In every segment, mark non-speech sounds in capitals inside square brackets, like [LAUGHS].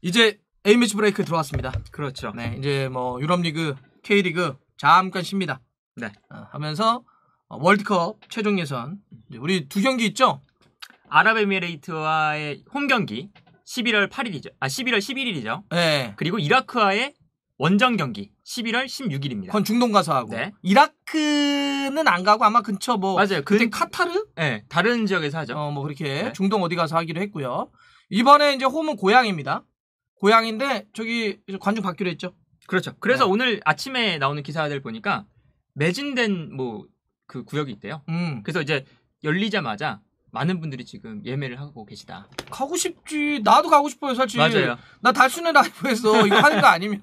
이제 A매치 브레이크 들어왔습니다. 그렇죠. 네, 이제 뭐 유럽리그, K리그 잠깐 쉽니다. 네. 어, 하면서 어, 월드컵 최종 예선 우리 두 경기 있죠? 아랍에미레이트와의 홈 경기 11월 8일이죠. 아 11월 11일이죠. 네. 그리고 이라크와의 원정 경기 11월 16일입니다. 그건 중동 가서 하고. 네. 이라크는 안 가고 아마 근처 뭐 맞아요. 그때 근... 카타르? 네. 다른 지역에서 하죠. 어뭐 그렇게 네. 중동 어디 가서 하기로 했고요. 이번에 이제 홈은 고향입니다. 고향인데 저기 관중 받기로 했죠. 그렇죠. 그래서 네. 오늘 아침에 나오는 기사들 보니까 매진된 뭐 그 구역이 있대요. 음. 그래서 이제 열리자마자 많은 분들이 지금 예매를 하고 계시다. 가고 싶지. 나도 가고 싶어요, 사실. 맞아요. 나 달순의 라이브에서 [LAUGHS] 이거 하는 거 아니면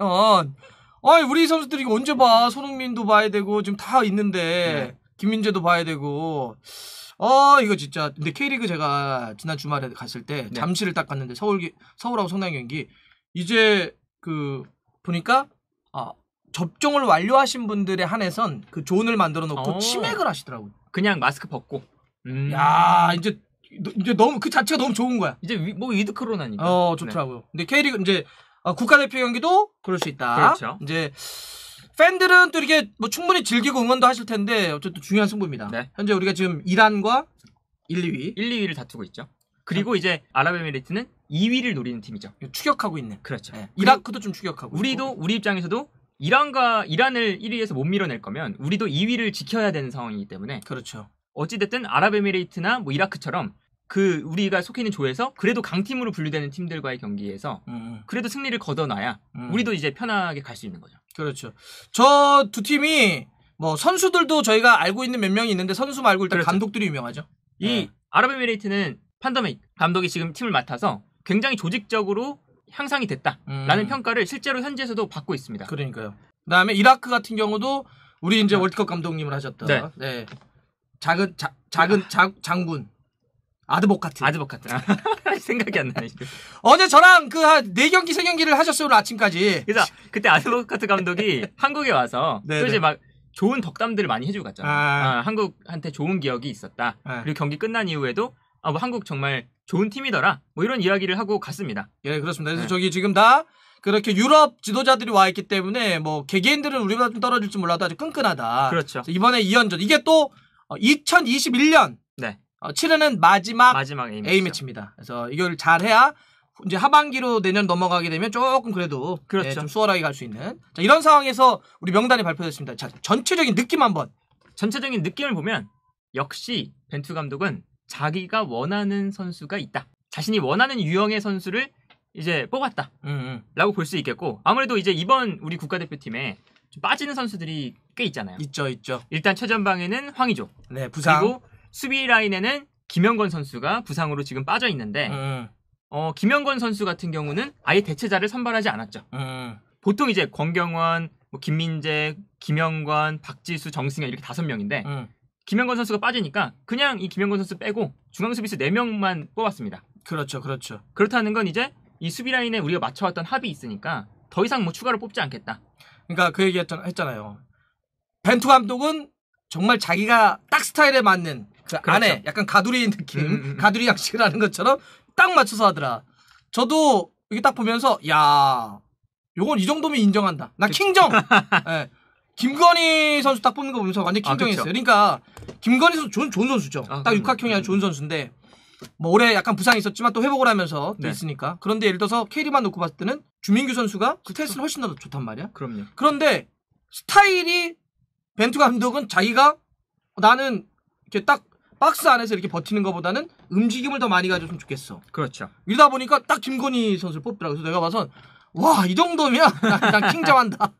아이 우리 선수들이 이거 언제 봐? 손흥민도 봐야 되고 지금 다 있는데 네. 김민재도 봐야 되고 아 이거 진짜 근데 K리그 제가 지난 주말에 갔을 때 네. 잠실을 딱 갔는데 서울 서울하고 성남 경기 이제 그 보니까 아, 접종을 완료하신 분들에 한해선 그 존을 만들어 놓고 어. 치맥을 하시더라고요. 그냥 마스크 벗고. 음. 야 이제 너, 이제 너무 그 자체가 너무 좋은 거야. 이제 위, 뭐 위드 코로나니까. 어 좋더라고요. 네. 근데 K리그 이제 어, 국가대표 경기도 그럴 수 있다. 그렇죠. 이제 팬들은 또 이렇게 뭐 충분히 즐기고 응원도 하실 텐데 어쨌든 중요한 승부입니다. 네. 현재 우리가 지금 이란과 1, 2위, 1, 2위를 다투고 있죠. 네. 그리고 어. 이제 아랍에미리트는 2위를 노리는 팀이죠. 추격하고 있는. 그렇죠. 네. 이라크도 좀 추격하고. 우리도 있고. 우리 입장에서도 이란과 이란을 1위에서 못 밀어낼 거면 우리도 2위를 지켜야 되는 상황이기 때문에. 그렇죠. 어찌됐든 아랍에미레이트나 뭐 이라크처럼 그 우리가 속해 있는 조에서 그래도 강팀으로 분류되는 팀들과의 경기에서 음. 음. 그래도 승리를 거둬놔야 음. 우리도 이제 편하게 갈 수 있는 거죠. 그렇죠. 저 두 팀이 뭐 선수들도 저희가 알고 있는 몇 명이 있는데 선수 말고 일단 그렇죠. 감독들이 유명하죠. 이 네. 아랍에미레이트는 판더메 감독이 지금 팀을 맡아서 굉장히 조직적으로 향상이 됐다라는 음. 평가를 실제로 현지에서도 받고 있습니다. 그러니까요. 그다음에 이라크 같은 경우도 우리 이제 네. 월드컵 감독님을 하셨던 네. 네. 작은 자, 작은 아. 자, 장군 아드보카트. 아드보카트. 아, [LAUGHS] 생각이 안 나네. 어제 저랑 그한 4경기, 3경기를 하셨어요, 오늘 아침까지. 그래서 그때 아드보카트 감독이 [LAUGHS] 한국에 와서 사실 네, 막 좋은 덕담들을 많이 해주고 갔잖아요. 아... 아, 한국한테 좋은 기억이 있었다. 아... 그리고 경기 끝난 이후에도 아, 뭐 한국 정말 좋은 팀이더라. 뭐 이런 이야기를 하고 갔습니다. 예, 그렇습니다. 그래서 네. 저기 지금 다 그렇게 유럽 지도자들이 와 있기 때문에 뭐 개개인들은 우리보다 좀 떨어질지 몰라도 아주 끈끈하다. 그렇죠. 이번에 2연전 이게 또 2021년 어, 네. 어, 치르는 마지막, 마지막 A 매치입니다. 그래서 이걸 잘 해야 이제 하반기로 내년 넘어가게 되면 조금 그래도 예, 그렇죠. 예, 좀 수월하게 갈 수 있는 자, 이런 상황에서 우리 명단이 발표됐습니다. 자, 전체적인 느낌 한번. 전체적인 느낌을 보면 역시 벤투 감독은 자기가 원하는 선수가 있다. 자신이 원하는 유형의 선수를 이제 뽑았다. 음, 음 라고 볼 수 있겠고 아무래도 이제 이번 우리 국가대표팀에 빠지는 선수들이 꽤 있잖아요. 있죠, 있죠. 일단 최전방에는 황희조 네, 부상. 그리고 수비 라인에는 김영건 선수가 부상으로 지금 빠져 있는데 음. 음. 어, 김영건 선수 같은 경우는 아예 대체자를 선발하지 않았죠. 음. 음. 보통 이제 권경원, 뭐 김민재, 김영권, 박지수, 정승현 이렇게 다섯 명인데 음. 김현건 선수가 빠지니까 그냥 이 김현건 선수 빼고 중앙 수비수 4명만 뽑았습니다. 그렇죠. 그렇죠. 그렇다는 건 이제 이 수비 라인에 우리가 맞춰왔던 합이 있으니까 더 이상 뭐 추가로 뽑지 않겠다. 그러니까 그 얘기 했잖아요. 벤투 감독은 정말 자기가 딱 스타일에 맞는 그 그렇죠. 안에 약간 가두리 느낌, 음. 음, 음. 가두리 양식을 하는 것처럼 딱 맞춰서 하더라. 저도 이게 딱 보면서 야, 요건 이 정도면 인정한다. 나 킹정. 네. [LAUGHS] 김건희 선수 딱 뽑는 거 보면서 완전 아, 킹정했어요. 아, 그러니까 김건희 선수 좋은, 좋은 선수죠. 아, 딱육학형이 음. 아주 좋은 선수인데 뭐 올해 약간 부상이 있었지만 또 회복을 하면서 또 네. 있으니까 그런데 예를 들어서 캐리만 놓고 봤을 때는 주민규 선수가 그 스탯은 훨씬 더 좋단 말이야. 그럼요. 그런데 스타일이 벤투 감독은 자기가 나는 이렇게 딱 박스 안에서 이렇게 버티는 것보다는 움직임을 더 많이 가졌으면 좋겠어. 그렇죠. 이러다 보니까 딱 김건희 선수를 뽑더라고. 요 그래서 내가 봐선 와, 이 정도면 [LAUGHS] 난, 난 킹정한다.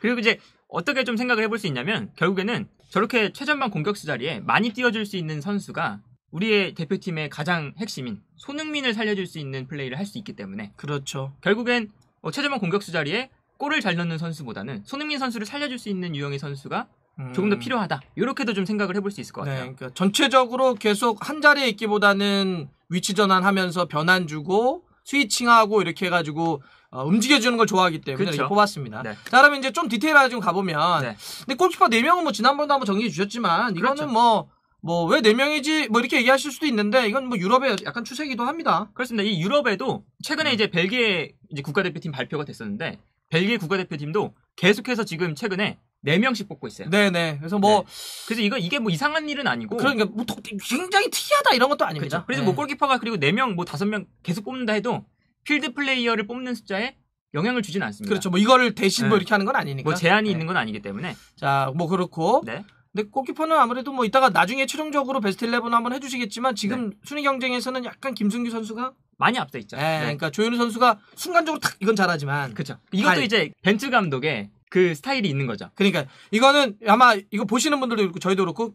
그리고 이제 어떻게 좀 생각을 해볼 수 있냐면 결국에는 저렇게 최전방 공격수 자리에 많이 뛰어줄 수 있는 선수가 우리의 대표팀의 가장 핵심인 손흥민을 살려줄 수 있는 플레이를 할 수 있기 때문에 그렇죠. 결국엔 어, 최전방 공격수 자리에 골을 잘 넣는 선수보다는 손흥민 선수를 살려줄 수 있는 유형의 선수가 음. 조금 더 필요하다. 이렇게도 좀 생각을 해볼 수 있을 것 네, 같아요. 네, 그러니까 전체적으로 계속 한 자리에 있기보다는 위치 전환하면서 변환 주고 스위칭하고 이렇게 해가지고 어, 움직여주는 걸 좋아하기 때문에 그렇죠. 이렇게 뽑았습니다. 네. 자, 그러면 이제 좀 디테일하게 좀 가보면. 네. 근데 골키퍼 4명은 뭐 지난번도 한번 정리해 주셨지만, 이거는 그렇죠. 뭐, 뭐, 왜 4명이지? 뭐 이렇게 얘기하실 수도 있는데, 이건 뭐 유럽의 약간 추세기도 합니다. 그렇습니다. 이 유럽에도 최근에 음. 이제 벨기에 이제 국가대표팀 발표가 됐었는데, 벨기에 국가대표팀도 계속해서 지금 최근에 네 명씩 뽑고 있어요. 네네. 그래서 뭐 네. 그래서 이거 이게 뭐 이상한 일은 아니고 그러니까 뭐 굉장히 특이하다 이런 것도 아닙니다. 그쵸? 그렇죠. 그래서 네. 뭐 골키퍼가 그리고 네명뭐 다섯 명 계속 뽑는다 해도 필드 플레이어를 뽑는 숫자에 영향을 주진 않습니다. 그렇죠. 뭐 이거를 대신 뭐 네. 뭐 이렇게 하는 건 아니니까. 뭐 제한이 네. 있는 건 아니기 때문에. 자, 뭐 그렇고. 네. 근데 골키퍼는 아무래도 뭐 이따가 나중에 최종적으로 베스트 11 한번 해주시겠지만 지금 네. 순위 경쟁에서는 약간 김승규 선수가 많이 앞서 있죠. 네, 네. 그러니까 조현우 선수가 순간적으로 탁 이건 잘하지만. 그렇죠. 이것도 잘. 이제 벤츠 감독의 그 스타일이 있는 거죠. 그러니까 이거는 아마 이거 보시는 분들도 그렇고 저희도 그렇고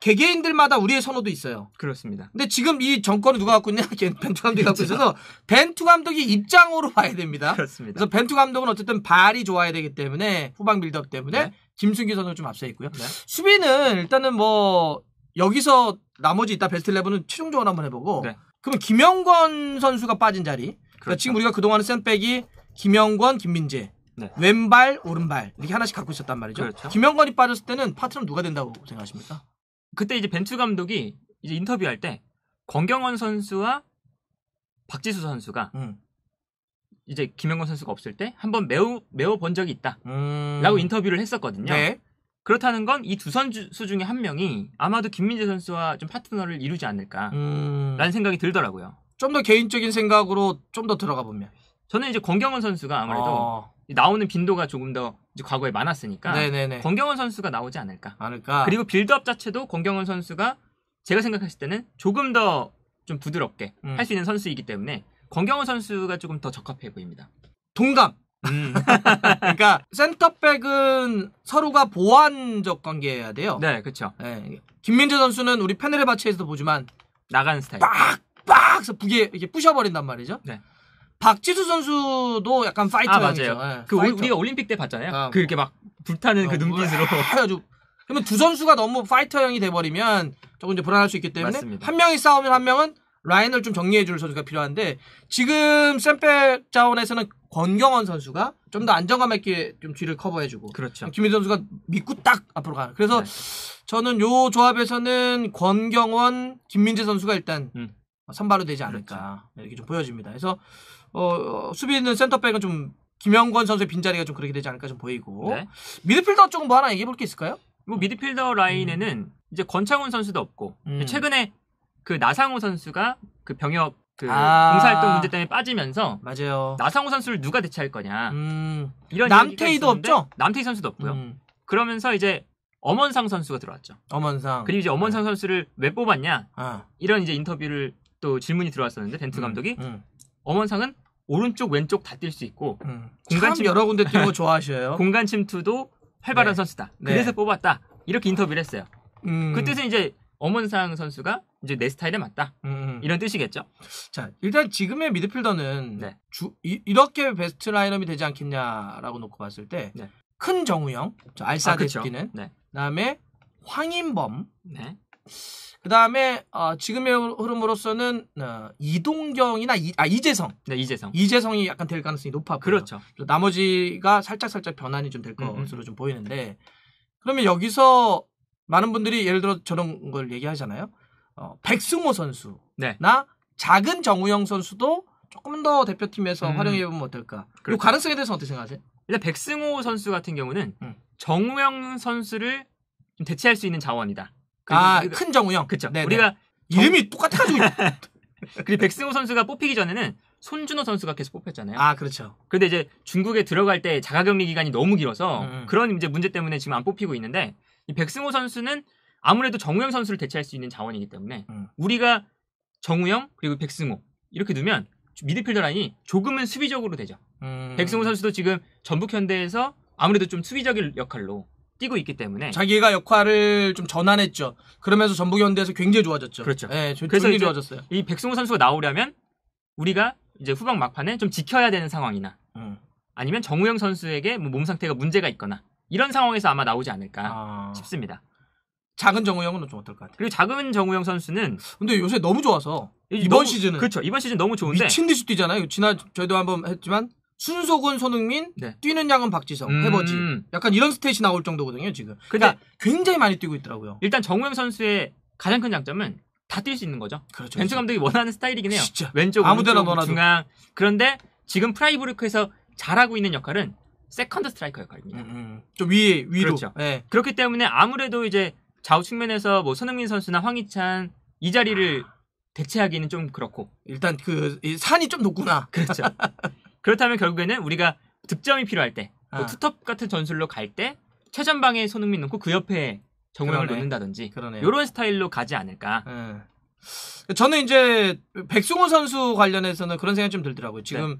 개개인들마다 우리의 선호도 있어요. 그렇습니다. 근데 지금 이 정권을 누가 갖고 있냐? 벤투 감독이 갖고 있어서 그렇죠. 벤투 감독이 입장으로 봐야 됩니다. 그렇습니다. 그래서 벤투 감독은 어쨌든 발이 좋아야 되기 때문에 후방 빌드업 때문에 네. 김승기 선수 좀 앞서 있고요. 네. 수비는 일단은 뭐 여기서 나머지 있다 베스트 11은 최종적으로 한번 해보고 네. 그러면 김영권 선수가 빠진 자리. 그러니까 그렇죠. 그러니까 지금 우리가 그동안 센백이 김영권, 김민재 네. 왼발, 오른발 이렇게 하나씩 갖고 있었단 말이죠. 그렇죠. 김영건이 빠졌을 때는 파트너 누가 된다고 생각하십니까? 그때 이제 벤투 감독이 이제 인터뷰할 때 권경원 선수와 박지수 선수가 음. 이제 김영건 선수가 없을 때 한 번 매우 매워 본 적이 있다라고 음... 인터뷰를 했었거든요. 네. 그렇다는 건 이 두 선수 중에 한 명이 아마도 김민재 선수와 좀 파트너를 이루지 않을까라는 음... 생각이 들더라고요. 좀 더 개인적인 생각으로 좀 더 들어가 보면 저는 이제 권경원 선수가 아무래도 어... 나오는 빈도가 조금 더 이제 과거에 많았으니까 네네네. 권경원 선수가 나오지 않을까. 않을까. 그리고 빌드업 자체도 권경원 선수가 제가 생각했을 때는 조금 더 좀 부드럽게 음. 할수 있는 선수이기 때문에 권경원 선수가 조금 더 적합해 보입니다. 동감. 음. [LAUGHS] 그러니까 센터백은 서로가 보완적 관계여야 돼요. 네, 그렇죠. 네. 김민재 선수는 우리 페네의바치에서도 보지만 나가는 스타일. 빡! 빡! 해서 북에 이렇게 부셔버린단 말이죠. 네. 박지수 선수도 약간 파이터 아 맞아요. 네, 그 파이터. 우리가 올림픽 때 봤잖아요. 아, 그 이렇게 막 불타는 그 어, 그 눈빛으로. 아, 아주 [LAUGHS] 그러면 두 선수가 너무 파이터형이 돼버리면 조금 이제 불안할 수 있기 때문에 맞습니다. 한 명이 싸우면 한 명은 라인을 좀 정리해줄 선수가 필요한데 지금 샘플 자원에서는 권경원 선수가 좀 더 안정감 있게 좀 뒤를 커버해주고 그렇죠. 김민 선수가 믿고 딱 앞으로 가는 그래서 네. 저는 요 조합에서는 권경원 김민재 선수가 일단 음. 선발로 되지 않을까 그렇죠. 이렇게 좀 보여집니다. 그래서 어, 어 수비 있는 센터백은 좀 김영권 선수의 빈자리가 좀 그렇게 되지 않을까 좀 보이고 네. 미드필더 쪽은 뭐 하나 얘기해 볼 게 있을까요? 뭐 미드필더 라인에는 음. 이제 권창훈 선수도 없고 음. 최근에 그 나상호 선수가 그 병역 그 아~ 봉사활동 문제 때문에 빠지면서 맞아요. 나상호 선수를 누가 대체할 거냐 음. 이런 남태희도 없죠? 남태희 선수도 없고요. 음. 그러면서 이제 엄원상 선수가 들어왔죠. 엄원상 그리고 이제 엄원상 네. 선수를 왜 뽑았냐 아. 이런 이제 인터뷰를 또 질문이 들어왔었는데 벤투 음. 감독이 음. 엄원상은 오른쪽 왼쪽 다 뛸 수 있고 음. 공간 참 여러 군데 뛰는 거 좋아하셔요. [LAUGHS] 공간 침투도 활발한 네. 선수다. 네. 그래서 네. 뽑았다. 이렇게 인터뷰를 했어요. 음. 그 뜻은 이제 엄원상 선수가 이제 내 스타일에 맞다. 음. 이런 뜻이겠죠. 자, 일단 지금의 미드필더는 네. 주, 이, 렇게 베스트 라인업이 되지 않겠냐라고 놓고 봤을 때큰 네. 정우영, 알싸대 아, 뛰는 네. 그다음에 황인범, 네. 그 다음에 어, 지금의 흐름으로서는 어, 이동경이나 이, 아 이재성, 네, 이재성, 이재성이 약간 될 가능성이 높아 보여요. 그렇죠. 나머지가 살짝 살짝 변환이 좀될 것으로 좀 보이는데 그러면 여기서 많은 분들이 예를 들어 저런 걸 얘기하잖아요. 어, 백승호 선수나 네. 작은 정우영 선수도 조금 더 대표팀에서 음. 활용해 보면 어떨까? 그렇 가능성에 대해서 어떻게 생각하세요? 일단 백승호 선수 같은 경우는 음. 정우영 선수를 대체할 수 있는 자원이다. 그 아, 그 큰 정우영. 그쵸. 네 우리가 정... 이름이 똑같아가지고. [LAUGHS] 그리고 백승호 선수가 뽑히기 전에는 손준호 선수가 계속 뽑혔잖아요. 아, 그렇죠. 근데 이제 중국에 들어갈 때 자가격리 기간이 너무 길어서 음. 음. 그런 이제 문제 때문에 지금 안 뽑히고 있는데 이 백승호 선수는 아무래도 정우영 선수를 대체할 수 있는 자원이기 때문에 음. 우리가 정우영 그리고 백승호 이렇게 두면 미드필더 라인이 조금은 수비적으로 되죠. 음. 백승호 선수도 지금 전북 현대에서 아무래도 좀 수비적인 역할로 뛰고 있기 때문에 자기가 역할을 좀 전환했죠. 그러면서 전북 현대에서 굉장히 좋아졌죠. 그렇죠. 예, 조, 그래서 좋아졌어요. 이 백승호 선수가 나오려면 우리가 이제 후방 막판에 좀 지켜야 되는 상황이나 음. 아니면 정우영 선수에게 뭐몸 상태가 문제가 있거나 이런 상황에서 아마 나오지 않을까 아... 싶습니다. 작은 정우영은 좀 어떨 것 같아요? 그리고 작은 정우영 선수는 근데 요새 너무 좋아서 이번 너무, 시즌은 그렇죠. 이번 시즌 너무 좋은데 미친 듯이 뛰잖아요. 지난 저희도 한번 했지만 순속은 손흥민, 네. 뛰는 양은 박지성, 음. 해버지. 약간 이런 스탯이 나올 정도거든요, 지금. 그러니까 굉장히 많이 뛰고 있더라고요. 일단 정우영 선수의 가장 큰 장점은 다 뛸 수 있는 거죠. 그렇죠. 벤츠 그렇죠. 감독이 원하는 스타일이긴 해요. 진짜. 왼쪽, 아무데나 넣어놔도. 중앙. 그런데 지금 프라이브르크에서 잘하고 있는 역할은 세컨드 스트라이커 역할입니다. 음, 음. 좀 위에 위로. 그렇죠. 네. 그렇기 때문에 아무래도 이제 좌우 측면에서 뭐 손흥민 선수나 황희찬 이 자리를 아. 대체하기는 좀 그렇고 일단 그 산이 좀 높구나. 그렇죠. [LAUGHS] 그렇다면 결국에는 우리가 득점이 필요할 때, 뭐 아. 투톱 같은 전술로 갈 때 최전방에 손흥민 놓고 그 옆에 정우영을 그 놓는다든지 요 이런 스타일로 가지 않을까. 네. 저는 이제 백승호 선수 관련해서는 그런 생각이 좀 들더라고요. 네. 지금 네.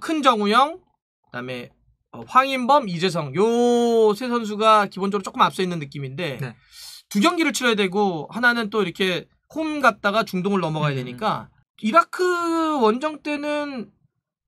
큰 정우영, 그다음에 어, 황인범, 이재성 요 세 선수가 기본적으로 조금 앞서 있는 느낌인데 네. 두 경기를 치러야 되고 하나는 또 이렇게 홈 갔다가 중동을 넘어가야 음. 되니까 이라크 원정 때는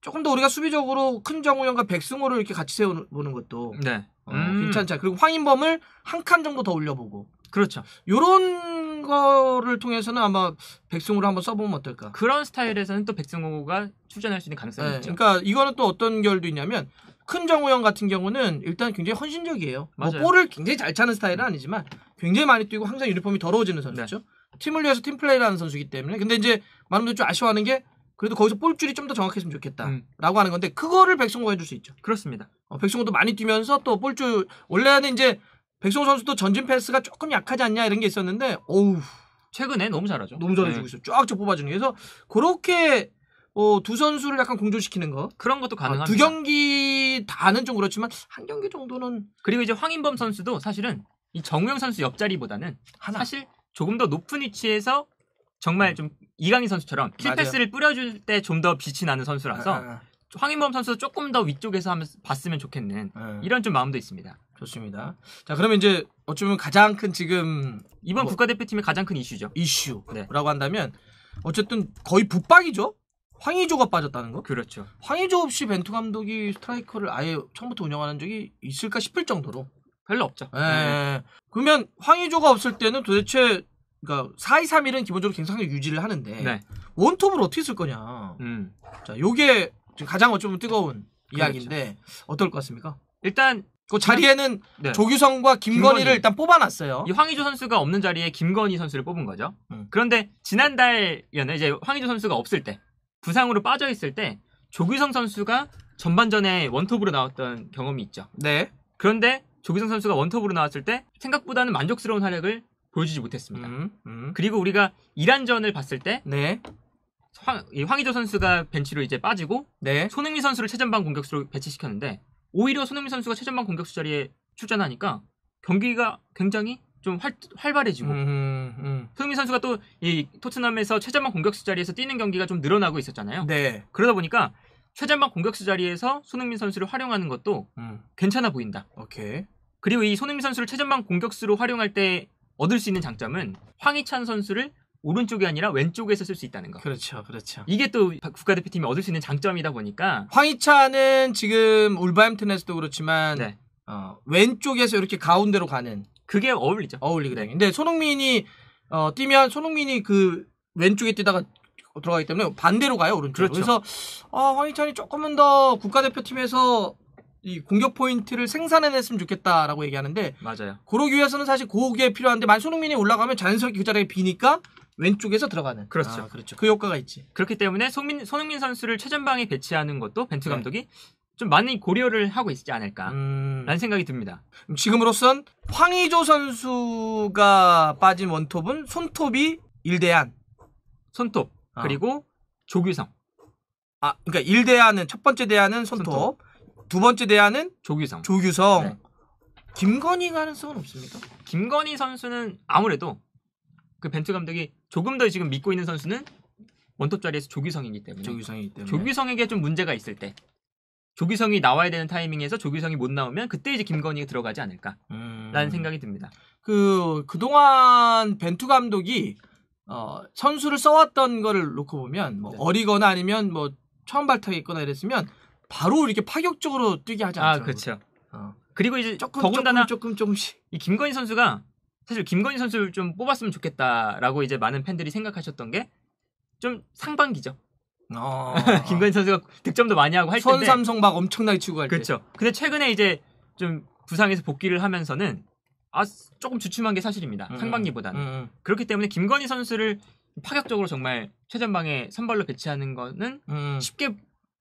조금 더 우리가 수비적으로 큰 정우영과 백승호를 이렇게 같이 세워보는 것도 네. 어, 음. 괜찮죠. 그리고 황인범을 한 칸 정도 더 올려보고. 그렇죠. 요런 거를 통해서는 아마 백승호를 한번 써보면 어떨까. 그런 스타일에서는 또 백승호가 출전할 수 있는 가능성이 네. 있죠. 그러니까 이거는 또 어떤 결도 있냐면 큰 정우영 같은 경우는 일단 굉장히 헌신적이에요. 뭐 볼을 굉장히 잘 차는 스타일은 아니지만 굉장히 많이 뛰고 항상 유니폼이 더러워지는 선수죠. 네. 팀을 위해서 팀플레이라는 선수이기 때문에. 근데 이제 많은 분들좀 아쉬워하는 게 그래도 거기서 볼줄이 좀 더 정확했으면 좋겠다라고 음. 하는 건데 그거를 백승호가 해줄 수 있죠. 그렇습니다. 어, 백승호도 많이 뛰면서 또 볼줄 원래는 이제 백승호 선수도 전진 패스가 조금 약하지 않냐 이런 게 있었는데 어우 최근에 너무 잘하죠. 너무 잘해주고 네. 있어. 쫙쫙 뽑아주는 그래서 그렇게 어, 두 선수를 약간 공조시키는 거 그런 것도 아, 가능합니다. 아, 두 경기 다는 좀 그렇지만 한 경기 정도는 그리고 이제 황인범 선수도 사실은 이 정우영 선수 옆자리보다는 하나. 사실 조금 더 높은 위치에서 정말 음. 좀 이강인 선수처럼 킬패스를 뿌려줄 때 좀 더 빛이 나는 선수라서 네, 황인범 선수 조금 더 위쪽에서 하면, 봤으면 좋겠는 네. 이런 좀 마음도 있습니다. 좋습니다. 자, 그러면 이제 어쩌면 가장 큰 지금 이번 뭐, 국가대표팀의 가장 큰 이슈죠. 이슈라고 네. 한다면 어쨌든 거의 붙박이죠. 황의조가 빠졌다는 거? 그렇죠. 황의조 없이 벤투 감독이 스트라이커를 아예 처음부터 운영하는 적이 있을까 싶을 정도로 별로 없죠. 예. 네. 그러면 황의조가 없을 때는 도대체 그러니까 4231은 기본적으로 굉장히 유지를 하는데 네. 원톱을 어떻게 쓸 거냐. 음. 자, 요게 지금 가장 어쩌면 뜨거운 이야기인데 어떨 것 같습니까? 일단 그 자리에는 네. 조규성과 김건희를 김건희. 일단 뽑아놨어요. 이 황의조 선수가 없는 자리에 김건희 선수를 뽑은 거죠. 음. 그런데 지난달에 이제 황의조 선수가 없을 때 부상으로 빠져 있을 때 조규성 선수가 전반전에 원톱으로 나왔던 경험이 있죠. 네. 그런데 조규성 선수가 원톱으로 나왔을 때 생각보다는 만족스러운 활약을 보여주지 못했습니다. 음, 음. 그리고 우리가 이란전을 봤을 때 네. 황, 황희조 선수가 벤치로 이제 빠지고 네. 손흥민 선수를 최전방 공격수로 배치시켰는데 오히려 손흥민 선수가 최전방 공격수 자리에 출전하니까 경기가 굉장히 좀 활, 활발해지고 음, 음, 음. 손흥민 선수가 또 이 토트넘에서 최전방 공격수 자리에서 뛰는 경기가 좀 늘어나고 있었잖아요. 네. 그러다 보니까 최전방 공격수 자리에서 손흥민 선수를 활용하는 것도 음. 괜찮아 보인다. 오케이. 그리고 이 손흥민 선수를 최전방 공격수로 활용할 때 얻을 수 있는 장점은 황희찬 선수를 오른쪽이 아니라 왼쪽에서 쓸 수 있다는 거. 그렇죠, 그렇죠. 이게 또 국가대표팀이 얻을 수 있는 장점이다 보니까 황희찬은 지금 울버햄튼에서도 그렇지만 네. 어, 왼쪽에서 이렇게 가운데로 가는 그게 어울리죠. 어울리거든요. 네. 근데 손흥민이 어, 뛰면 손흥민이 그 왼쪽에 뛰다가 들어가기 때문에 반대로 가요 오른쪽. 그렇죠. 그래서 어, 황희찬이 조금은 더 국가대표팀에서 이 공격 포인트를 생산해냈으면 좋겠다라고 얘기하는데 맞아요. 그러기 위해서는 사실 고기에 필요한데 만손흥민이 올라가면 자연스럽게 그 자리에 비니까 왼쪽에서 들어가는 그렇죠. 아, 그렇죠. 그 효과가 있지. 그렇기 때문에 손민, 손흥민 선수를 최전방에 배치하는 것도 벤투 네. 감독이 네. 좀 많이 고려를 하고 있지 않을까라는 음... 생각이 듭니다. 지금으로선 황의조 선수가 빠진 원톱은 손톱이 일대한 손톱 아. 그리고 어. 조규성. 아, 그러니까 1대한은첫 번째 대안은 손톱. 손톱. 두 번째 대안은 조규성. 조규성. 네. 김건희 가능성은 없습니까? 김건희 선수는 아무래도 그 벤투 감독이 조금 더 지금 믿고 있는 선수는 원톱 자리에서 조규성이기 때문에 조규성이기 때문에 조규성에게 좀 문제가 있을 때 조규성이 나와야 되는 타이밍에서 조규성이 못 나오면 그때 이제 김건희가 들어가지 않을까라는 음... 생각이 듭니다. 그 그동안 벤투 감독이 어, 선수를 써왔던 거를 놓고 보면 뭐 네. 어리거나 아니면 뭐 처음 발탁했거나 이랬으면 바로 이렇게 파격적으로 뛰게 하지 않죠. 아, 그렇죠. 어. 그리고 이제 조금, 더군다나 조금, 조금 씩이 김건희 선수가 사실 김건희 선수를 좀 뽑았으면 좋겠다라고 이제 많은 팬들이 생각하셨던 게 좀 상반기죠. 어. [LAUGHS] 김건희 선수가 득점도 많이 하고 할텐 선삼성박 엄청나게 치고 할 그렇죠. 때. 근데 최근에 이제 좀 부상에서 복귀를 하면서는 아 조금 주춤한 게 사실입니다. 음. 상반기보다는 음. 음. 그렇기 때문에 김건희 선수를 파격적으로 정말 최전방에 선발로 배치하는 거는 음. 쉽게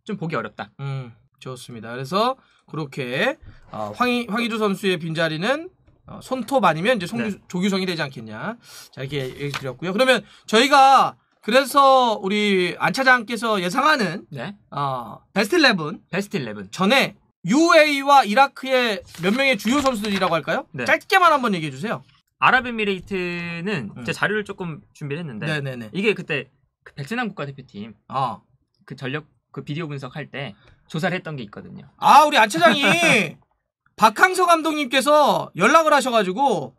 좀 보기 어렵다. 음, 좋습니다. 그래서 그렇게 어, 황희 황희주 선수의 빈자리는 어, 손톱 아니면 이제 송규, 네. 조규성이 되지 않겠냐. 자 이렇게 얘기 드렸고요. 그러면 저희가 그래서 우리 안 차장께서 예상하는 네. 어, 베스트 11 베스트 11 전에 UAE와 이라크의 몇 명의 주요 선수들이라고 할까요? 네. 짧게만 한번 얘기해 주세요. 아랍에미레이트는 음. 제 자료를 조금 준비를 했는데 네네네. 네, 네. 이게 그때 그 백세남 국가대표팀 아. 그 전력 그 비디오 분석할 때 조사를 했던 게 있거든요. 아 우리 안 차장이 [LAUGHS] 박항서 감독님께서 연락을 하셔가지고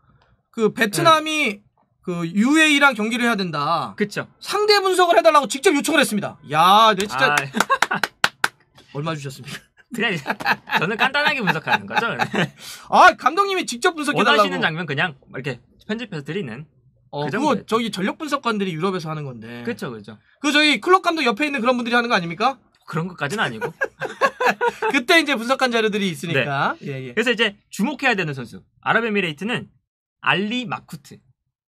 그 베트남이 네. 그 UAE랑 경기를 해야 된다. 그쵸. 상대 분석을 해달라고 직접 요청을 했습니다. 야, 내 진짜 아... [LAUGHS] 얼마 주셨습니까? 그냥 저는 간단하게 분석하는 거죠. [LAUGHS] 아 감독님이 직접 분석해달라고 원하시는 장면 그냥 이렇게 편집해서 드리는 어, 그 그거 저기 전력 분석관들이 유럽에서 하는 건데. 그렇죠, 그렇죠. 그저희 클럽 감독 옆에 있는 그런 분들이 하는 거 아닙니까? 그런 것까지는 아니고. [LAUGHS] 그때 이제 분석한 자료들이 있으니까. 네. 예, 예. 그래서 이제 주목해야 되는 선수. 아랍에미레이트는 알리 마쿠트.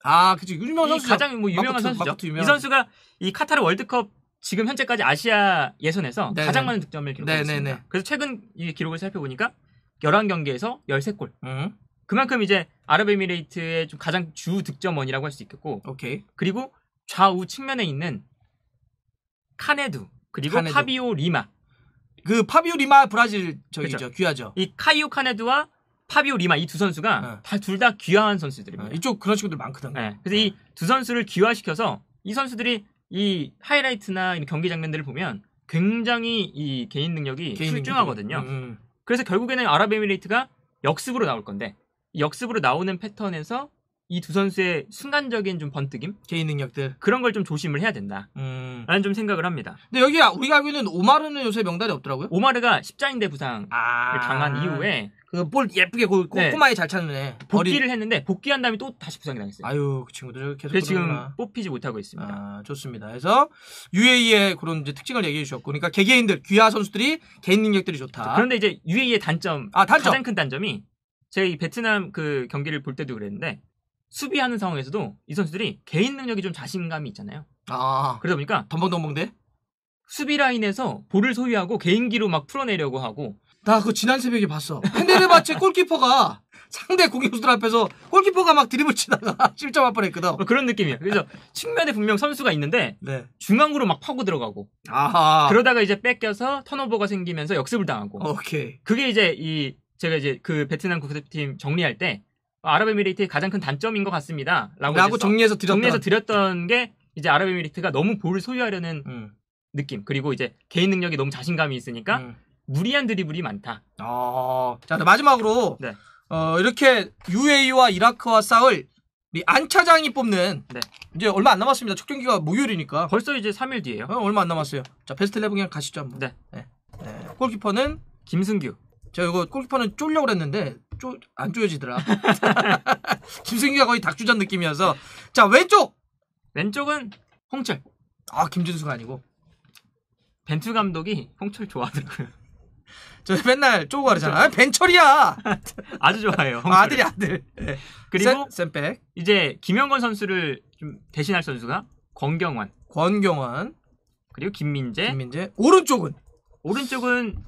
아, 그죠. 유명한 선수 가장 뭐 유명한 마쿠트, 선수죠. 마쿠트 유명한. 이 선수가 이 카타르 월드컵 지금 현재까지 아시아 예선에서 네네. 가장 네. 많은 득점을 기록했습니다. 네, 네, 네네네. 그래서 최근 이 기록을 살펴보니까 11경기에서 13골. 음. 그만큼 이제 아랍에미레이트의 좀 가장 주 득점원이라고 할 수 있겠고. 오케이. 그리고 좌우 측면에 있는 카네두 그리고 카네두. 파비오 리마. 그 파비오 리마 브라질 저기죠 그렇죠. 귀하죠. 이 카이오 카네두와 파비오 리마 이 두 선수가 네. 둘다 귀화한 선수들입니다. 네. 이쪽 그런 친구들 많거든요. 네. 그래서 이두 네. 선수를 귀화시켜서 이 선수들이 이 하이라이트나 경기 장면들을 보면 굉장히 이 개인 능력이 개인 출중하거든요. 음, 음. 그래서 결국에는 아랍에미레이트가 역습으로 나올 건데 역습으로 나오는 패턴에서 이 두 선수의 순간적인 좀 번뜩임 개인 능력들 그런 걸 좀 조심을 해야 된다. 음. 라는 좀 생각을 합니다. 근데 여기 우리가 알고 있는 오마르는 요새 명단에 없더라고요. 오마르가 십자인대 부상을 아~ 당한 이후에 그 볼 예쁘게 고, 고, 네. 꼬마에 잘 찾는 애 복귀를 했는데 복귀한 다음에 또 다시 부상이 당했어요. 아유 그 친구들 계속 그래서 지금 뽑히지 못하고 있습니다. 아, 좋습니다. 그래서 UAE의 그런 이제 특징을 얘기해 주셨고 그러니까 개개인들 귀하 선수들이 개인 능력들이 좋다. 그런데 이제 UAE의 단점, 아, 단점. 가장 큰 단점이 제가 이 베트남 그 경기를 볼 때도 그랬는데 수비하는 상황에서도 이 선수들이 개인 능력이 좀 자신감이 있잖아요. 아 그러다 보니까 덤벙덤벙대 수비 라인에서 볼을 소유하고 개인기로 막 풀어내려고 하고 나 그 지난 새벽에 봤어. 페데르바체 골키퍼가 상대 공격수들 앞에서 골키퍼가 막 드리블 치다가 [LAUGHS] 실점할 뻔했거든. 어, 그런 느낌이야. 그래서 측면에 분명 선수가 있는데 네. 중앙으로 막 파고 들어가고 아하. 그러다가 이제 뺏겨서 턴오버가 생기면서 역습을 당하고 오케이. 그게 이제 이 제가 이제 그 베트남 국대표팀 정리할 때 어, 아랍에미리트의 가장 큰 단점인 것 같습니다. 라고, 라고 정리해서 드렸던 정리해서 드렸던 게 이제 아랍에미리트가 너무 볼을 소유하려는 음. 느낌 그리고 이제 개인 능력이 너무 자신감이 있으니까 음. 무리한 드리블이 많다. 아, 자 마지막으로 네. 어, 이렇게 UAE와 이라크와 싸울 우리 안 차장이 뽑는 네. 이제 얼마 안 남았습니다. 첫 경기가 목요일이니까 벌써 이제 3일 뒤에요. 어, 얼마 안 남았어요. 자 베스트 11 그냥 가시죠 한번. 네. 네. 네. 골키퍼는 김승규. 제가 이거 골키퍼는 쫄려고 그랬는데 쪼, 안 쪼여지더라. [LAUGHS] 김승규가 거의 닭주전 느낌이어서 자 왼쪽 왼쪽은 홍철. 아 김준수가 아니고 벤투 감독이 홍철 좋아하더라고요. [LAUGHS] 저 맨날 쪼고 가르잖아. 아, 벤철이야. [LAUGHS] 아주 좋아해요. 홍 아들이 아들. 네. 그리고 샘백 이제 김영건 선수를 좀 대신할 선수가 권경환. 권경환. 그리고 김민재. 김민재. 오른쪽은 오른쪽은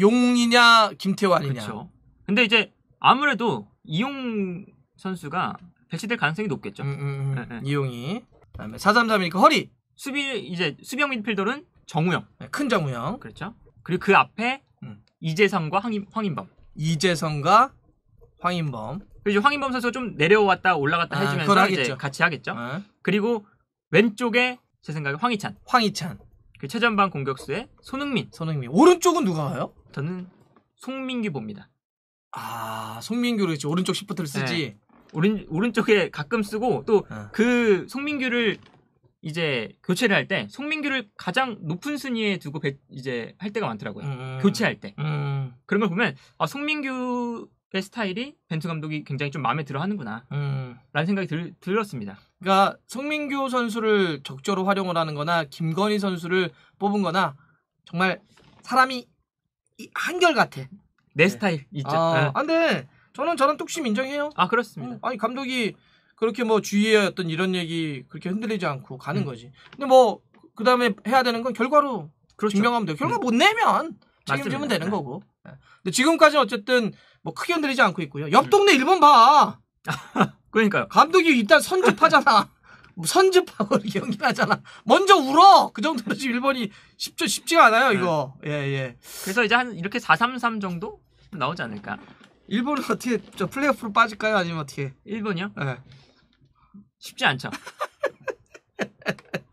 용이냐 김태환이냐. 그렇죠. 근데 이제 아무래도 이용 선수가 배치될 가능성이 높겠죠. 음, 음, 음. 네, 네. 이용이. 그다음에 433이니까 허리. 수비 이제 수비형 미드필더는 정우영. 네, 큰 정우영. 그렇죠. 그리고 그 앞에 음. 이재성과 황임, 황인범. 이재성과 황인범. 그리고 황인범 선수가 좀 내려왔다 올라갔다 아, 해주면서 이제 같이 하겠죠. 아. 그리고 왼쪽에 제 생각에 황희찬. 황희찬. 그 최전방 공격수에 손흥민. 손흥민. 오른쪽은 누가 가요? 저는 송민규 봅니다. 아, 송민규를 이제 오른쪽 시프트를 네. 쓰지. 네. 오른 오른쪽에 가끔 쓰고 또그 어. 그 송민규를 이제 교체를 할 때 송민규를 가장 높은 순위에 두고 배, 이제 할 때가 많더라고요. 음, 음. 교체할 때 음. 그런 걸 보면 아 송민규의 스타일이 벤투 감독이 굉장히 좀 마음에 들어하는구나 음. 라는 생각이 들, 들었습니다. 그러니까 송민규 선수를 적절로 활용을 하는거나 김건희 선수를 뽑은거나 정말 사람이 한결 같아. 내 스타일 있죠. 아, 네. 아, 근데 저는 저런 뚝심 인정해요. 아 그렇습니다. 어, 아니 감독이 그렇게 뭐 주위에 어떤 이런 얘기 그렇게 흔들리지 않고 가는 음. 거지. 근데 뭐그 다음에 해야 되는 건 결과로 그렇죠. 증명하면 돼요. 결과 음. 못 내면 책임지면 되는 네. 거고. 네. 근데 지금까지는 어쨌든 뭐 크게 흔들리지 않고 있고요. 옆 음. 동네 일본 봐. [LAUGHS] 그러니까요. 감독이 일단 선집하잖아. [LAUGHS] 뭐 선즙하고 이 연기하잖아. 먼저 울어! 그 정도로 지금 일본이 쉽죠, 쉽지가 않아요, 네. 이거. 예, 예. 그래서 이제 한 이렇게 433 정도 나오지 않을까? 일본은 어떻게, 저 플레이오프로 빠질까요? 아니면 어떻게? 일본이요? 예. 쉽지 않죠. [LAUGHS]